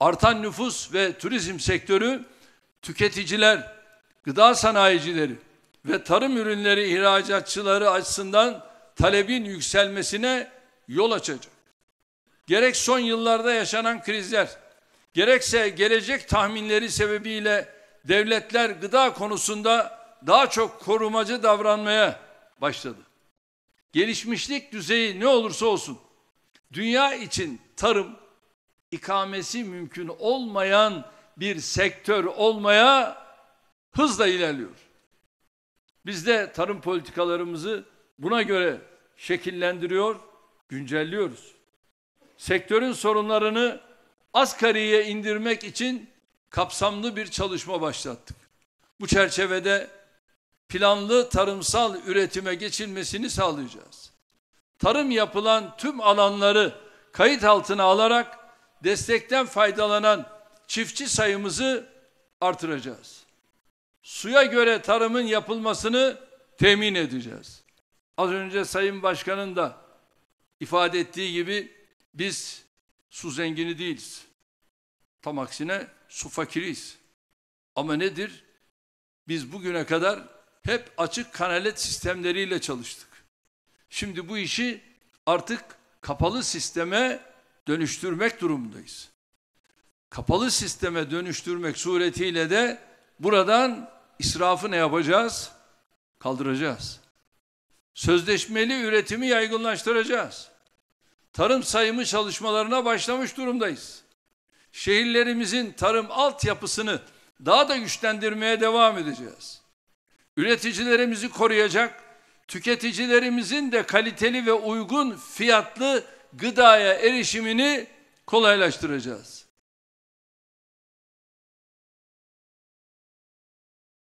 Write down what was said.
Artan nüfus ve turizm sektörü tüketiciler, gıda sanayicileri ve tarım ürünleri ihracatçıları açısından talebin yükselmesine yol açacak. Gerek son yıllarda yaşanan krizler, gerekse gelecek tahminleri sebebiyle devletler gıda konusunda daha çok korumacı davranmaya başladı. Gelişmişlik düzeyi ne olursa olsun dünya için tarım ikamesi mümkün olmayan bir sektör olmaya hızla ilerliyor. Biz de tarım politikalarımızı buna göre şekillendiriyor, güncelliyoruz. Sektörün sorunlarını asgariye indirmek için kapsamlı bir çalışma başlattık. Bu çerçevede planlı tarımsal üretime geçilmesini sağlayacağız. Tarım yapılan tüm alanları kayıt altına alarak destekten faydalanan çiftçi sayımızı artıracağız. Suya göre tarımın yapılmasını temin edeceğiz. Az önce Sayın Başkan'ın da ifade ettiği gibi biz su zengini değiliz. Tam aksine su fakiriyiz. Ama nedir? Biz bugüne kadar hep açık kanalet sistemleriyle çalıştık. Şimdi bu işi artık kapalı sisteme dönüştürmek durumundayız. Kapalı sisteme dönüştürmek suretiyle de buradan israfı ne yapacağız? Kaldıracağız. Sözleşmeli üretimi yaygınlaştıracağız. Tarım sayımı çalışmalarına başlamış durumdayız. Şehirlerimizin tarım altyapısını daha da güçlendirmeye devam edeceğiz. Üreticilerimizi koruyacak, tüketicilerimizin de kaliteli ve uygun fiyatlı gıdaya erişimini kolaylaştıracağız.